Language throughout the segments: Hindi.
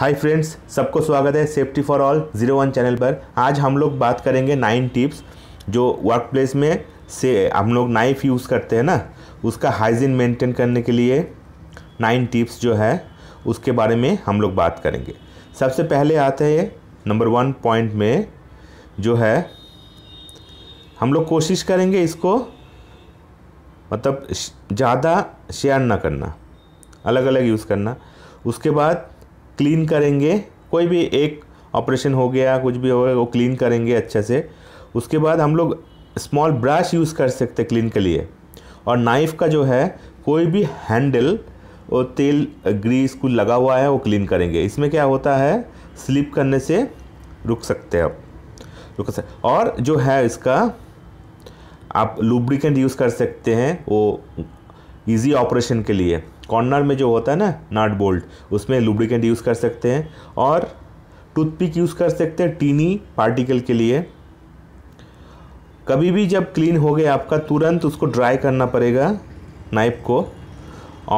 हाय फ्रेंड्स सबको स्वागत है safety for all zero one channel पर आज हम लोग बात करेंगे नाइन टिप्स जो वर्क प्लेस में से हम लोग नाइफ यूज़ करते हैं ना उसका हाइजीन मेंटेन करने के लिए नाइन टिप्स जो है उसके बारे में हम लोग बात करेंगे सबसे पहले आते हैं नंबर वन पॉइंट में जो है हम लोग कोशिश करेंगे इसको मतलब ज़्यादा शेयर ना करना अलग अलग यूज़ करना उसके बाद क्लीन करेंगे कोई भी एक ऑपरेशन हो गया कुछ भी हो गया वो क्लीन करेंगे अच्छे से उसके बाद हम लोग स्मॉल ब्रश यूज़ कर सकते क्लीन के लिए और नाइफ़ का जो है कोई भी हैंडल वो तेल ग्रीस कुछ लगा हुआ है वो क्लीन करेंगे इसमें क्या होता है स्लिप करने से रुक सकते हैं आप रुक सकते और जो है इसका आप लुब्रिकेंट यूज़ कर सकते हैं वो इजी ऑपरेशन के लिए कॉर्नर में जो होता है ना नाट बोल्ट उसमें लुब्रिकेंट यूज़ कर सकते हैं और टूथपिक यूज़ कर सकते हैं टीनी पार्टिकल के लिए कभी भी जब क्लीन हो गया आपका तुरंत उसको ड्राई करना पड़ेगा नाइफ को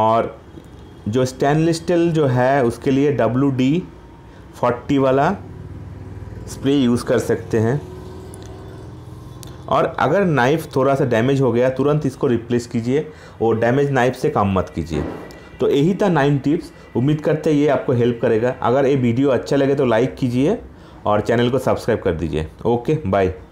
और जो स्टेनलेस स्टील जो है उसके लिए डब्लू डी फोर्टी वाला स्प्रे यूज़ कर सकते हैं और अगर नाइफ़ थोड़ा सा डैमेज हो गया तुरंत इसको रिप्लेस कीजिए और डैमेज नाइफ से काम मत कीजिए तो यही था नाइन टिप्स उम्मीद करते हैं ये आपको हेल्प करेगा अगर ये वीडियो अच्छा लगे तो लाइक कीजिए और चैनल को सब्सक्राइब कर दीजिए ओके बाय